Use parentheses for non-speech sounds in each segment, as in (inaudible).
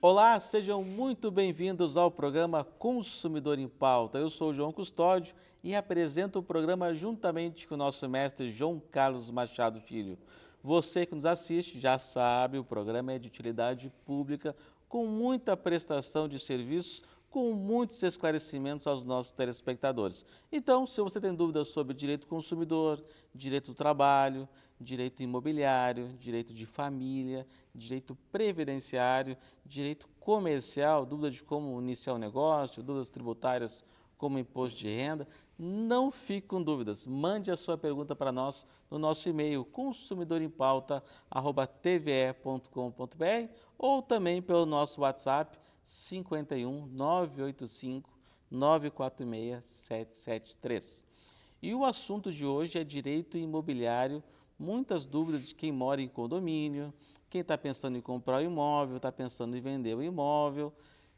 Olá, sejam muito bem-vindos ao programa Consumidor em Pauta. Eu sou o João Custódio e apresento o programa juntamente com o nosso mestre João Carlos Machado Filho. Você que nos assiste já sabe, o programa é de utilidade pública com muita prestação de serviços com muitos esclarecimentos aos nossos telespectadores. Então, se você tem dúvidas sobre direito consumidor, direito do trabalho, direito imobiliário, direito de família, direito previdenciário, direito comercial, dúvida de como iniciar o um negócio, dúvidas tributárias como imposto de renda, não fique com dúvidas. Mande a sua pergunta para nós no nosso e-mail consumidorempauta@tve.com.br ou também pelo nosso WhatsApp 51 985 946 773. E o assunto de hoje é direito imobiliário. Muitas dúvidas de quem mora em condomínio, quem está pensando em comprar o imóvel, está pensando em vender o imóvel.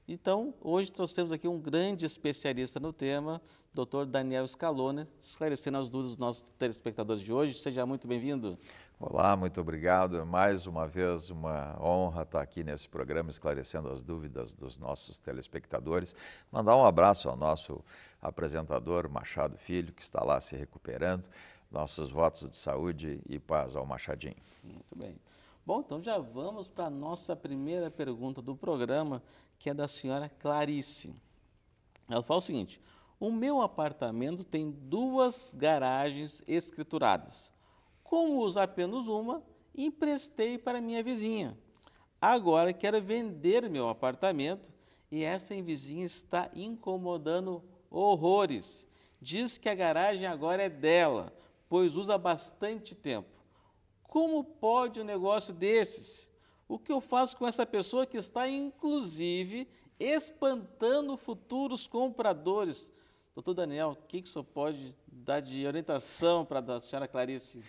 Então, hoje trouxemos aqui um grande especialista no tema, doutor Daniel Scalone, esclarecendo as dúvidas dos nossos telespectadores de hoje. Seja muito bem-vindo. Olá, muito obrigado. Mais uma vez, uma honra estar aqui nesse programa esclarecendo as dúvidas dos nossos telespectadores. Mandar um abraço ao nosso apresentador Machado Filho, que está lá se recuperando. Nossos votos de saúde e paz ao Machadinho. Muito bem. Bom, então já vamos para a nossa primeira pergunta do programa, que é da senhora Clarice. Ela fala o seguinte: O meu apartamento tem duas garagens escrituradas como usar apenas uma, emprestei para minha vizinha. Agora quero vender meu apartamento e essa vizinha está incomodando horrores. Diz que a garagem agora é dela, pois usa bastante tempo. Como pode um negócio desses? O que eu faço com essa pessoa que está, inclusive, espantando futuros compradores? Doutor Daniel, o que, que o senhor pode dar de orientação para a senhora Clarice?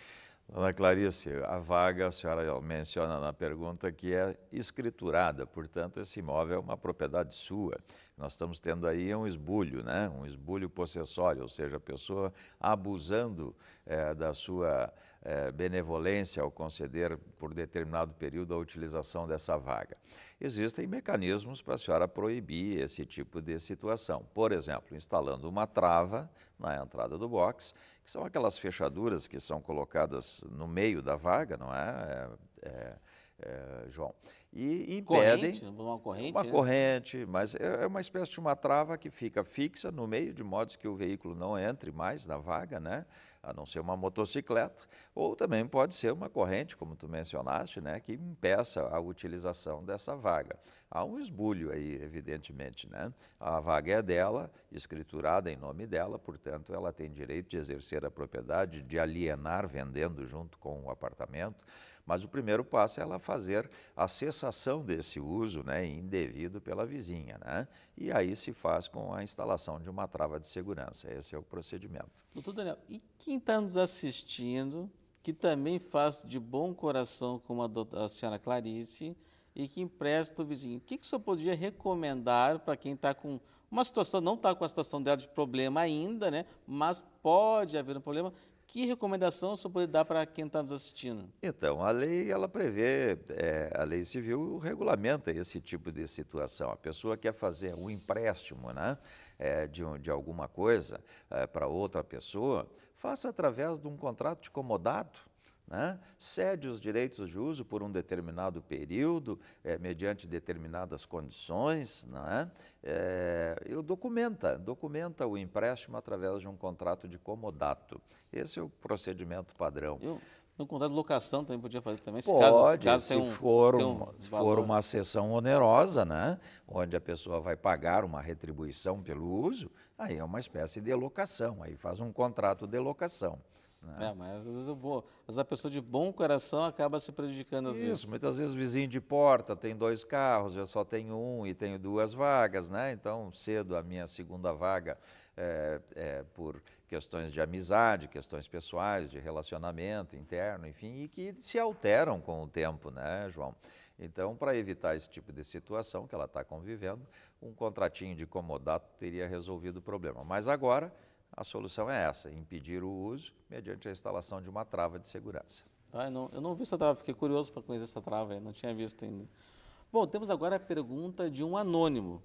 Dona Clarice, a vaga, a senhora menciona na pergunta que é escriturada, portanto, esse imóvel é uma propriedade sua. Nós estamos tendo aí um esbulho, né? um esbulho possessório, ou seja, a pessoa abusando é, da sua é, benevolência ao conceder por determinado período a utilização dessa vaga existem mecanismos para a senhora proibir esse tipo de situação. Por exemplo, instalando uma trava na entrada do box, que são aquelas fechaduras que são colocadas no meio da vaga, não é, é, é é, João. E impedem. Corrente, uma corrente. Uma né? corrente, mas é, é uma espécie de uma trava que fica fixa no meio, de modo que o veículo não entre mais na vaga, né? a não ser uma motocicleta, ou também pode ser uma corrente, como tu mencionaste, né, que impeça a utilização dessa vaga. Há um esbulho aí, evidentemente, né? A vaga é dela, escriturada em nome dela, portanto, ela tem direito de exercer a propriedade, de alienar vendendo junto com o apartamento. Mas o primeiro passo é ela fazer a cessação desse uso né, indevido pela vizinha. Né? E aí se faz com a instalação de uma trava de segurança. Esse é o procedimento. Doutor Daniel, e quem está nos assistindo, que também faz de bom coração com a, a senhora Clarice, e que empresta o vizinho. O que, que o senhor poderia recomendar para quem está com uma situação, não está com a situação dela de problema ainda, né? mas pode haver um problema, que recomendação você pode dar para quem está nos assistindo? Então, a lei ela prevê, é, a lei civil regulamenta esse tipo de situação. A pessoa quer fazer um empréstimo né, é, de, de alguma coisa é, para outra pessoa, faça através de um contrato de comodato né? cede os direitos de uso por um determinado período, é, mediante determinadas condições, não é? é? e documenta, documenta o empréstimo através de um contrato de comodato. Esse é o procedimento padrão. Eu... No contrato de locação também podia fazer também? Pode, caso, caso se, um, for, um, um se for uma sessão onerosa, né? onde a pessoa vai pagar uma retribuição pelo uso, aí é uma espécie de locação, aí faz um contrato de locação. Né? É, mas às vezes eu vou. Mas a pessoa de bom coração acaba se prejudicando às Isso, vezes. Isso, muitas vezes o vizinho de porta tem dois carros, eu só tenho um e tenho duas vagas, né? Então, cedo a minha segunda vaga é, é, por questões de amizade, questões pessoais, de relacionamento interno, enfim, e que se alteram com o tempo, né, João? Então, para evitar esse tipo de situação que ela está convivendo, um contratinho de comodato teria resolvido o problema. Mas agora a solução é essa, impedir o uso mediante a instalação de uma trava de segurança. Ah, eu, não, eu não vi essa trava, fiquei curioso para conhecer essa trava, não tinha visto ainda. Bom, temos agora a pergunta de um anônimo.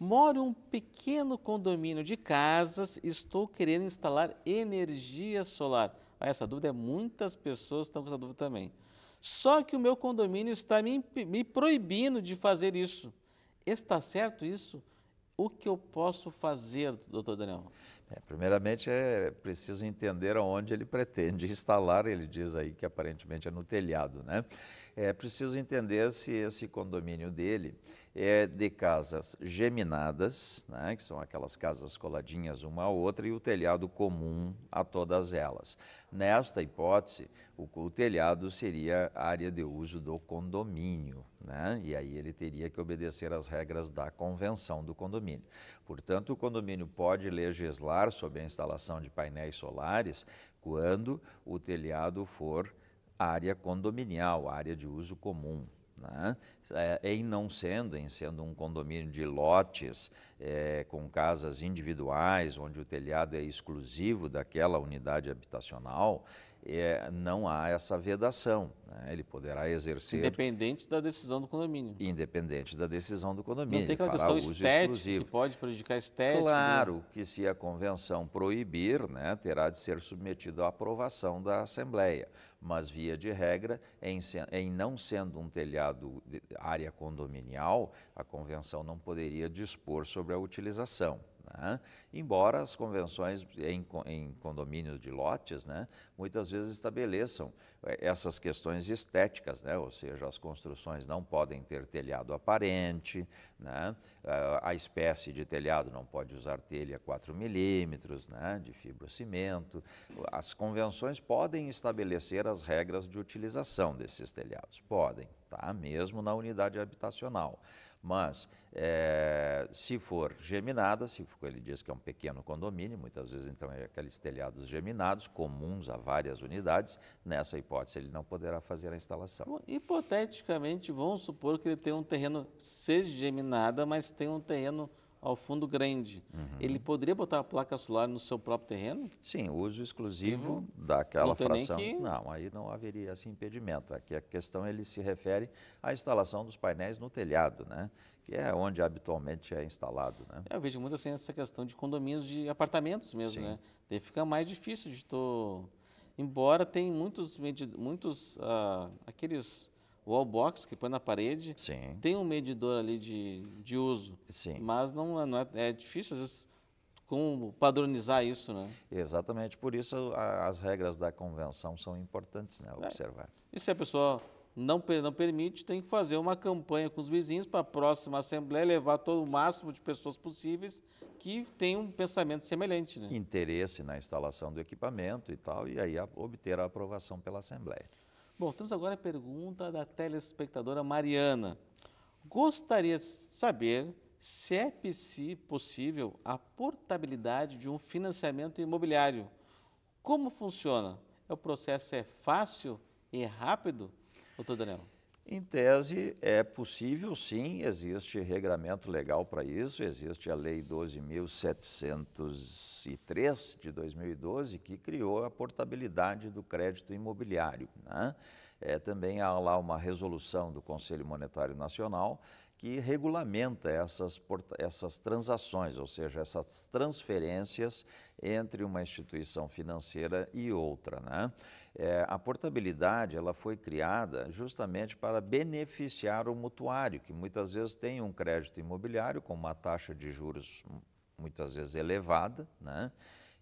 Moro em um pequeno condomínio de casas e estou querendo instalar energia solar. Ah, essa dúvida é muitas pessoas estão com essa dúvida também. Só que o meu condomínio está me, me proibindo de fazer isso. Está certo isso? O que eu posso fazer, doutor Daniel? É, primeiramente, é preciso entender aonde ele pretende (laughs) instalar, ele diz aí que aparentemente é no telhado, né? É preciso entender se esse condomínio dele é de casas geminadas, né, que são aquelas casas coladinhas uma à outra, e o telhado comum a todas elas. Nesta hipótese, o, o, telhado seria área de uso do condomínio, né? e aí ele teria que obedecer às regras da convenção do condomínio. Portanto, o condomínio pode legislar sobre a instalação de painéis solares quando o telhado for área condominial, área de uso comum. Né? É, é, em não sendo, em sendo um condomínio de lotes é, com casas individuais, onde o telhado é exclusivo daquela unidade habitacional, é, não há essa vedação. Né? Ele poderá exercer. Independente da decisão do condomínio. Independente da decisão do condomínio. Não tem aquela questão estética exclusivo. que pode prejudicar estética. Né? Claro né? que se a convenção proibir, né, terá de ser submetido à aprovação da Assembleia. Mas, via de regra, em, em não sendo um telhado área condominial, a convenção não poderia dispor sobre a utilização. Né? Embora as convenções em, em condomínios de lotes, né, muitas vezes estabeleçam eh, essas questões estéticas, né, ou seja, as construções não podem ter telhado aparente, né, ah, a espécie de telhado não pode usar telha 4 milímetros né, de fibrocimento. As convenções podem estabelecer as regras de utilização desses telhados, podem, tá? mesmo na unidade habitacional. Mas, é, se for geminada, se for, ele diz que é um pequeno condomínio, muitas vezes então é aqueles telhados geminados, comuns a várias unidades, nessa hipótese ele não poderá fazer a instalação. Bom, hipoteticamente, vamos supor que ele tem um terreno, seja geminada, mas tem um terreno ao fundo grande. Uhum. Ele poderia botar a placa solar no seu próprio terreno? Sim, uso exclusivo Sim. daquela não fração. Que... Não, aí não haveria esse impedimento. Aqui a questão ele se refere à instalação dos painéis no telhado, né? que é onde habitualmente é instalado. Né? É, eu vejo muito assim essa questão de condomínios de apartamentos mesmo. Sim. Né? Daí fica mais difícil de tu... Embora tem muitos, muitos uh, aqueles wall box que põe na parede. Sim. Tem um medidor ali de, de uso. Sim. Mas não, é, não é, é difícil, às vezes, como padronizar isso, né? Exatamente. Por isso a, as regras da convenção são importantes, né? É. Observar. É. E se a pessoa não, não permite, tem que fazer uma campanha com os vizinhos para a próxima assembleia levar todo o máximo de pessoas possíveis que tenham um pensamento semelhante. Né? Interesse na instalação do equipamento e tal, e aí a, obter a aprovação pela assembleia. Bom, temos agora a pergunta da telespectadora Mariana. Gostaria de saber se é possível a portabilidade de um financiamento imobiliário. Como funciona? É o processo é fácil e rápido, doutor Daniel? Em tese, é possível sim, existe regramento legal para isso, existe a Lei 12.703 de 2012, que criou a portabilidade do crédito imobiliário. Né? é, também há lá uma resolução do Conselho Monetário Nacional que regulamenta essas, essas transações, ou seja, essas transferências entre uma instituição financeira e outra. Né? É, a portabilidade ela foi criada justamente para beneficiar o mutuário, que muitas vezes tem um crédito imobiliário com uma taxa de juros hum, muitas vezes elevada, né?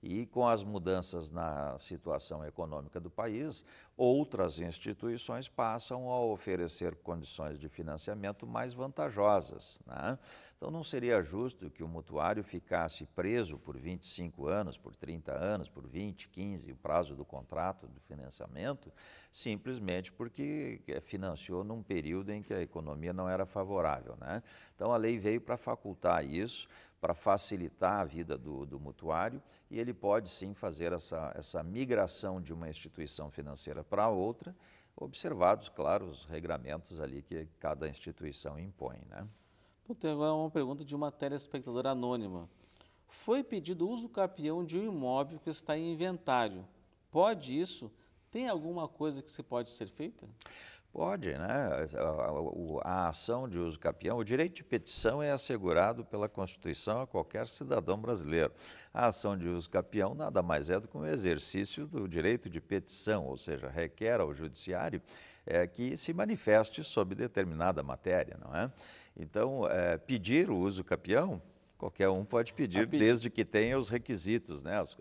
E com as mudanças na situação econômica do país, outras instituições passam a oferecer condições de financiamento mais vantajosas. Né? Então não seria justo que o mutuário ficasse preso por 25 anos, por 30 anos, por 20, 15, o prazo do contrato do financiamento, simplesmente porque financiou num período em que a economia não era favorável. Né? Então a lei veio para facultar isso, para facilitar a vida do, do, mutuário e ele pode sim fazer essa, essa migração de uma instituição financeira para outra, observados, claro, os regramentos ali que cada instituição impõe. Né? Tem agora é uma pergunta de uma telespectadora anônima. Foi pedido uso capião de um imóvel que está em inventário. Pode isso? Tem alguma coisa que se pode ser feita? Pode, né? a ação de uso capião, o direito de petição é assegurado pela Constituição a qualquer cidadão brasileiro. A ação de uso capião nada mais é do que um exercício do direito de petição, ou seja, requer ao judiciário é, que se manifeste sobre determinada matéria, não é? Então, é, pedir o uso capião Qualquer um pode pedir, pedir, desde que tenha os requisitos, né? As,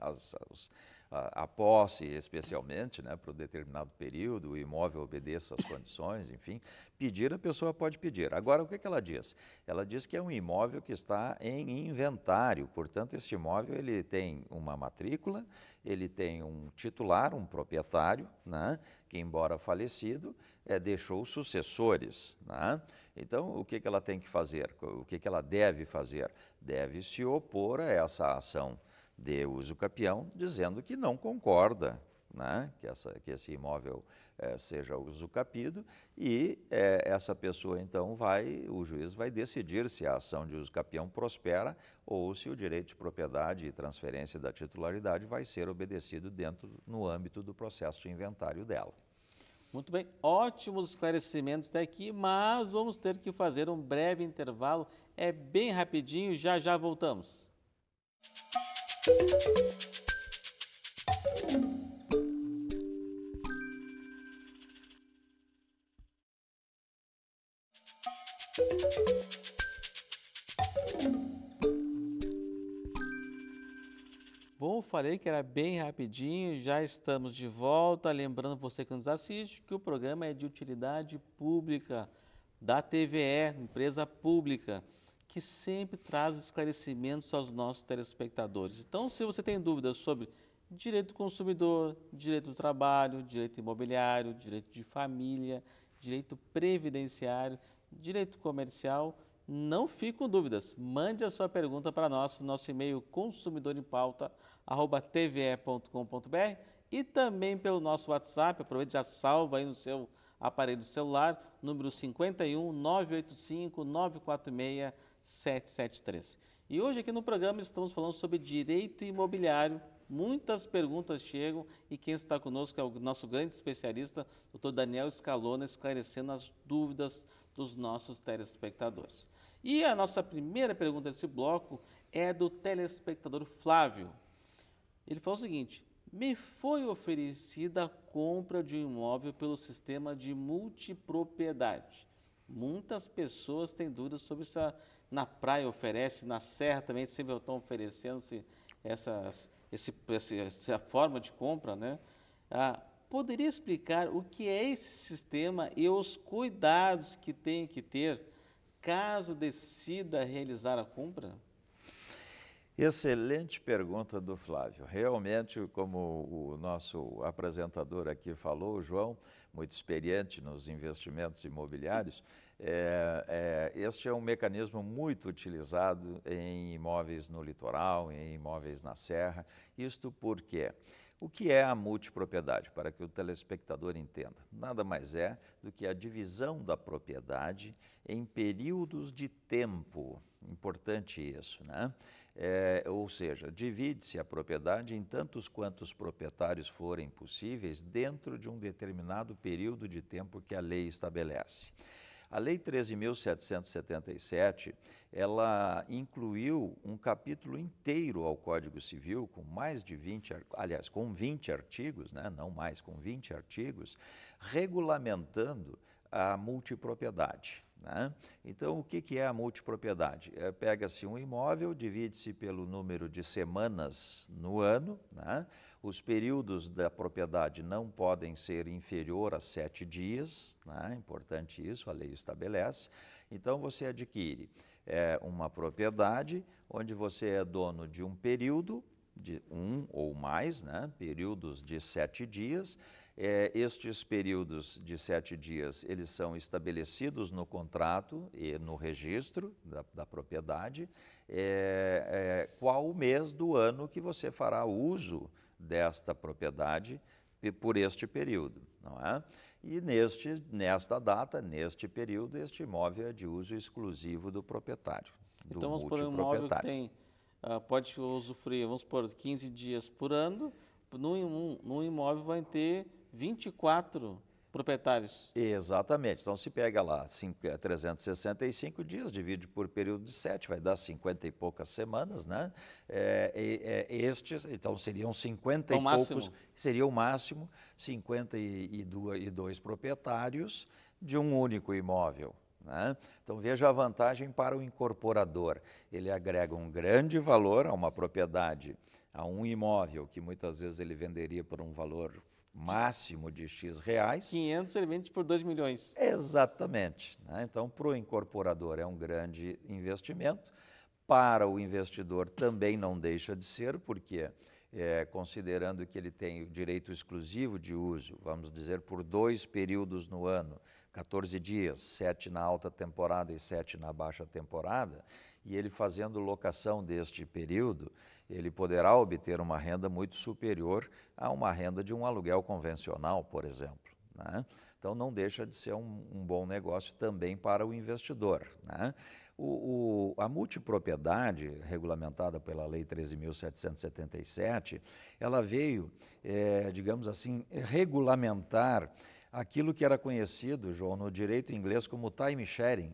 as, as, a, posse, especialmente, né, para um determinado período, o imóvel obedeça às condições, enfim. Pedir, a pessoa pode pedir. Agora, o que, é que ela diz? Ela diz que é um imóvel que está em inventário, portanto, este imóvel ele tem uma matrícula, ele tem um titular, um proprietário, né, que, embora falecido, é, deixou sucessores. Né? Então, o que, que ela tem que fazer? O que, que ela deve fazer? Deve se opor a essa ação de uso capião, dizendo que não concorda né, que, essa, que esse imóvel é, seja capido e é, essa pessoa então vai, o juiz vai decidir se a ação de uso capião prospera ou se o direito de propriedade e transferência da titularidade vai ser obedecido dentro, no âmbito do processo de inventário dela. Muito bem, ótimos esclarecimentos até aqui, mas vamos ter que fazer um breve intervalo, é bem rapidinho, já já voltamos. Bom, falei que era bem rapidinho, já estamos de volta. Lembrando você que nos assiste que o programa é de utilidade pública da TVE, empresa pública que sempre traz esclarecimentos aos nossos telespectadores. Então, se você tem dúvidas sobre direito do consumidor, direito do trabalho, direito imobiliário, direito de família, direito previdenciário, direito comercial, não fique com dúvidas. Mande a sua pergunta para nós, nosso e-mail consumidorempauta@tve.com.br e também pelo nosso WhatsApp. Aproveite já salva aí no seu aparelho celular, número 51 985 946 773. E hoje aqui no programa estamos falando sobre direito imobiliário. Muitas perguntas chegam e quem está conosco é o nosso grande especialista, doutor Daniel Scalona, esclarecendo as dúvidas dos nossos telespectadores. E a nossa primeira pergunta desse bloco é do telespectador Flávio. Ele falou o seguinte: me foi oferecida a compra de um imóvel pelo sistema de multipropriedade. Muitas pessoas têm dúvidas sobre essa, na praia oferece, na serra também sempre estão oferecendo -se essas, esse, essa forma de compra, né? Ah, poderia explicar o que é esse sistema e os cuidados que tem que ter caso decida realizar a compra? Excelente pergunta do Flávio. Realmente, como o nosso apresentador aqui falou, João, muito experiente nos investimentos imobiliários, é, é, este é um mecanismo muito utilizado em imóveis no litoral, em imóveis na serra. Isto porque o que é a multipropriedade? Para que o telespectador entenda, nada mais é do que a divisão da propriedade em períodos de tempo. Importante isso, né? É, ou seja, divide-se a propriedade em tantos quantos proprietários forem possíveis dentro de um determinado período de tempo que a lei estabelece. A Lei 13.777, ela incluiu um capítulo inteiro ao Código Civil, com mais de 20, aliás, com 20 artigos, né? não mais, com 20 artigos, regulamentando a multipropriedade. Né? Então, o que, que é a multipropriedade? É, Pega-se um imóvel, divide-se pelo número de semanas no ano, né? os períodos da propriedade não podem ser inferior a sete dias, né? importante isso, a lei estabelece. Então, você adquire é, uma propriedade onde você é dono de um período, de um ou mais, né? períodos de sete dias, é, estes períodos de sete dias, eles são estabelecidos no contrato e no registro da, da propriedade, é, é, qual o mês do ano que você fará uso desta propriedade por este período, não é? E neste, nesta data, neste período, este imóvel é de uso exclusivo do proprietário, do então, vamos por um imóvel tem, uh, pode usufruir, vamos por 15 dias por ano, num, num imóvel vai ter 24 proprietários. Exatamente. Então, se pega lá 365 é, dias, divide por período de 7, vai dar 50 e poucas semanas, né? É, é, estes, então, seriam 50 e então, máximo. poucos, seria o máximo, 52 proprietários de um único imóvel. Né? Então veja a vantagem para o incorporador. Ele agrega um grande valor a uma propriedade, a um imóvel que muitas vezes ele venderia por um valor máximo de X reais. 500 por 2 milhões. Exatamente. Né? Então, para o incorporador é um grande investimento, para o investidor também não deixa de ser, porque é, considerando que ele tem o direito exclusivo de uso, vamos dizer, por dois períodos no ano, 14 dias, 7 na alta temporada e 7 na baixa temporada, e ele fazendo locação deste período, ele poderá obter uma renda muito superior a uma renda de um aluguel convencional, por exemplo. Né? Então, não deixa de ser um, um, bom negócio também para o investidor. Né? O, o, a multipropriedade, regulamentada pela Lei 13.777, ela veio, é, digamos assim, regulamentar aquilo que era conhecido, João, no direito inglês como time sharing,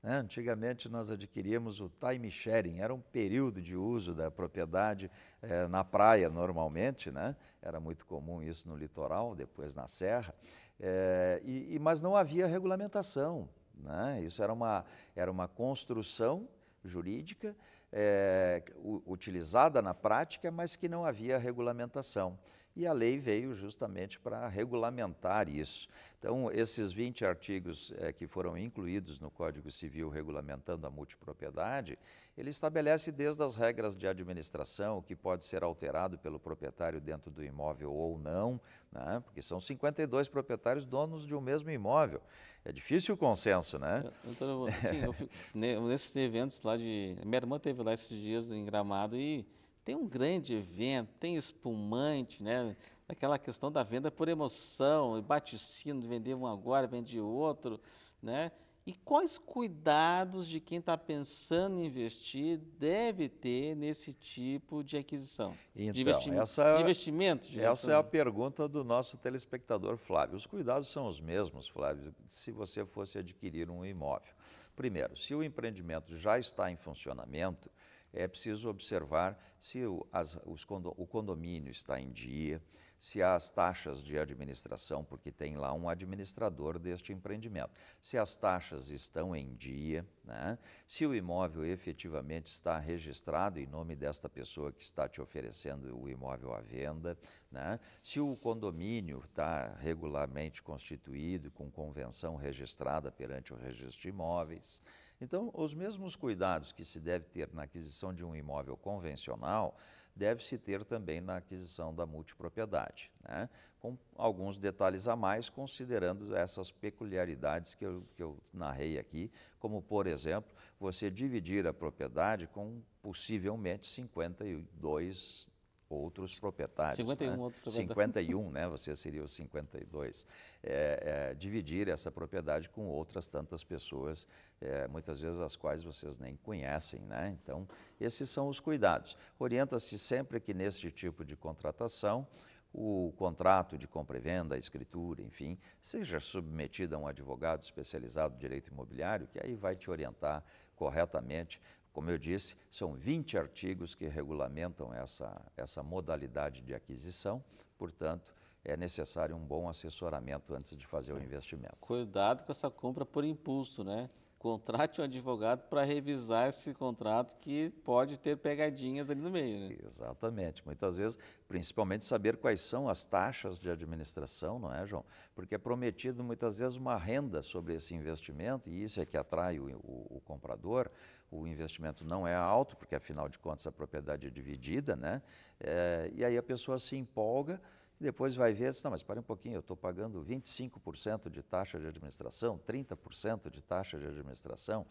né, antigamente nós adquiríamos o time sharing, era um período de uso da propriedade eh, na praia normalmente, né? era muito comum isso no litoral, depois na serra, eh, e, e, mas não havia regulamentação. Né? Isso era uma, era uma construção jurídica é, utilizada na prática, mas que não havia regulamentação e a lei veio justamente para regulamentar isso. Então, esses 20 artigos é, que foram incluídos no Código Civil regulamentando a multipropriedade, ele estabelece desde as regras de administração, o que pode ser alterado pelo proprietário dentro do imóvel ou não, né? porque são 52 proprietários donos de um mesmo imóvel. É difícil o consenso, né? É, então, eu, assim, eu tô, (laughs) nesses eventos lá de... Minha irmã teve lá esses dias em Gramado e tem um grande evento, tem espumante, né? Aquela questão da venda por emoção, bate sino, vender um agora, vende outro, né? E quais cuidados de quem está pensando em investir deve ter nesse tipo de aquisição? Então, é de, investi essa, de investimento? De essa é a pergunta do nosso telespectador Flávio. Os cuidados são os mesmos, Flávio, se você fosse adquirir um imóvel. Primeiro, se o empreendimento já está em funcionamento, é preciso observar se o, as, os condo, o condomínio está em dia, se há as taxas de administração, porque tem lá um administrador deste empreendimento, se as taxas estão em dia, né? se o imóvel efetivamente está registrado em nome desta pessoa que está te oferecendo o imóvel à venda, né? se o condomínio está regularmente constituído, com convenção registrada perante o registro de imóveis. Então, os mesmos cuidados que se deve ter na aquisição de um imóvel convencional, deve-se ter também na aquisição da multipropriedade, né? com alguns detalhes a mais, considerando essas peculiaridades que eu, que eu narrei aqui, como, por exemplo, você dividir a propriedade com possivelmente 52 outros proprietários. 51 né? outros proprietários. 51, né? Você seria os 52. É, é, dividir essa propriedade com outras tantas pessoas, é, muitas vezes as quais vocês nem conhecem, né? Então, esses são os cuidados. Orienta-se sempre que neste tipo de contratação, o contrato de compra e venda, a escritura, enfim, seja submetido a um advogado especializado em direito imobiliário, que aí vai te orientar corretamente como eu disse, são 20 artigos que regulamentam essa, essa modalidade de aquisição, portanto, é necessário um bom assessoramento antes de fazer o é. investimento. Cuidado com essa compra por impulso, né? contrate um advogado para revisar esse contrato que pode ter pegadinhas ali no meio. Né? Exatamente. Muitas vezes, principalmente saber quais são as taxas de administração, não é, João? Porque é prometido muitas vezes uma renda sobre esse investimento e isso é que atrai o, o, o comprador. O investimento não é alto, porque afinal de contas a propriedade é dividida, né? É, e aí a pessoa se empolga e depois vai ver, não, mas para um pouquinho, eu estou pagando 25% de taxa de administração, 30% de taxa de administração,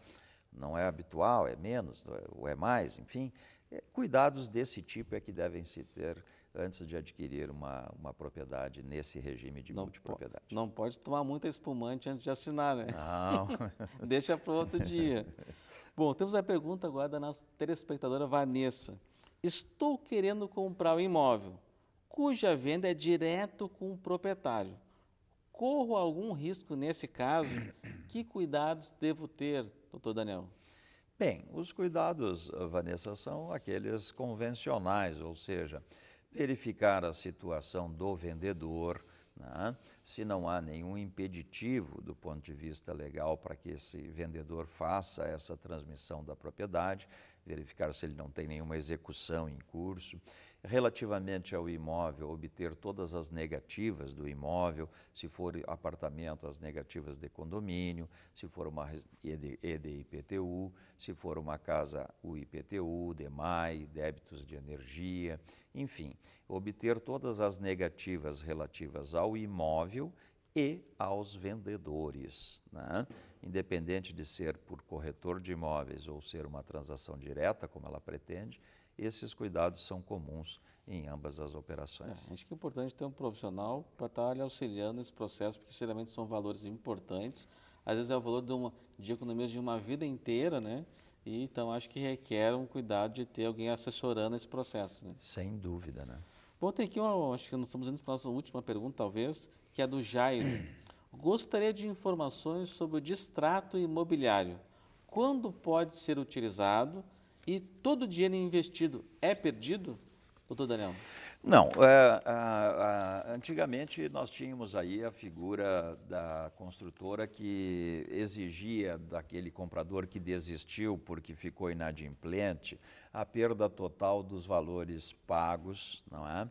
não é habitual, é menos, é, ou é mais, enfim. É, cuidados desse tipo é que devem se ter antes de adquirir uma, uma propriedade nesse regime de não multipropriedade. Po não pode tomar muita espumante antes de assinar, né? Não. (laughs) Deixa para outro dia. Bom, temos a pergunta agora da nossa telespectadora Vanessa. Estou querendo comprar um imóvel, cuja venda é direto com o proprietário. Corro algum risco nesse caso? Que cuidados devo ter, doutor Daniel? Bem, os cuidados, Vanessa, são aqueles convencionais, ou seja, verificar a situação do vendedor, né? se não há nenhum impeditivo do ponto de vista legal para que esse vendedor faça essa transmissão da propriedade, verificar se ele não tem nenhuma execução em curso, Relativamente ao imóvel, obter todas as negativas do imóvel, se for apartamento, as negativas de condomínio, se for uma EDIPTU, se for uma casa, o IPTU, DEMAI, débitos de energia, enfim, obter todas as negativas relativas ao imóvel e aos vendedores. Né? Independente de ser por corretor de imóveis ou ser uma transação direta, como ela pretende, esses cuidados são comuns em ambas as operações. É, acho que é importante ter um profissional para estar tá lhe auxiliando nesse processo, porque geralmente são valores importantes. Às vezes é o valor de, uma, de economias de uma vida inteira, né? E, então acho que requer um cuidado de ter alguém assessorando esse processo. Né? Sem dúvida, né? Bom, tem aqui, uma, acho que nós estamos indo para a nossa última pergunta, talvez, que é do Jairo. Gostaria de informações sobre o distrato imobiliário. Quando pode ser utilizado? e todo o dinheiro investido é perdido, doutor Daniel? Não. É, a, a, antigamente nós tínhamos aí a figura da construtora que exigia daquele comprador que desistiu porque ficou inadimplente a perda total dos valores pagos, não é?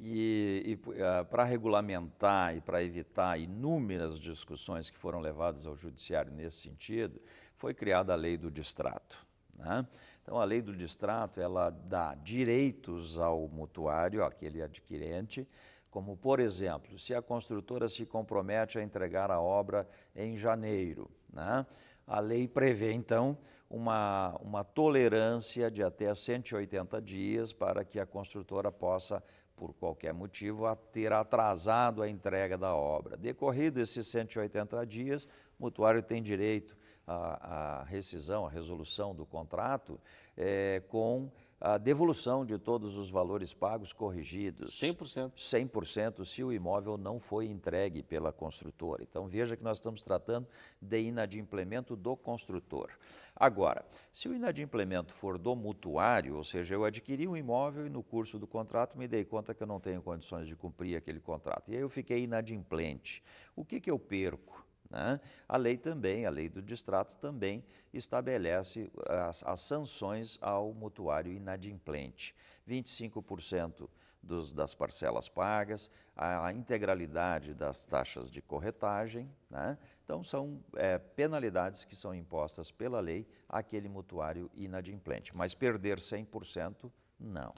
E, e eh, para regulamentar e para evitar inúmeras discussões que foram levadas ao judiciário nesse sentido, foi criada a lei do distrato. Né? Então, a lei do distrato, ela dá direitos ao mutuário, aquele adquirente, como, por exemplo, se a construtora se compromete a entregar a obra em janeiro, né? a lei prevê, então, uma, uma tolerância de até 180 dias para que a construtora possa, por qualquer motivo, a ter atrasado a entrega da obra. Decorrido esses 180 dias, o mutuário tem direito a, a rescisão, a resolução do contrato, é, com a devolução de todos os valores pagos corrigidos. 100%. 100% se o imóvel não foi entregue pela construtora. Então veja que nós estamos tratando de inadimplemento do construtor. Agora, se o inadimplemento for do mutuário, ou seja, eu adquiri um imóvel e no curso do contrato me dei conta que eu não tenho condições de cumprir aquele contrato, e aí eu fiquei inadimplente, o que, que eu perco? Né? A lei também, a lei do distrato também estabelece eh, as, as sanções ao mutuário inadimplente. 25% dos, das parcelas pagas, a, a, integralidade das taxas de corretagem. Né? Então, são é, penalidades que são impostas pela lei àquele mutuário inadimplente. Mas perder 100%, não.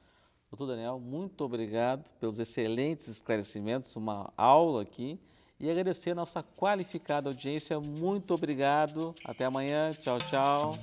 Doutor Daniel, muito obrigado pelos excelentes esclarecimentos, uma aula aqui e agradecer a nossa qualificada audiência. Muito obrigado. Até amanhã. Tchau, tchau.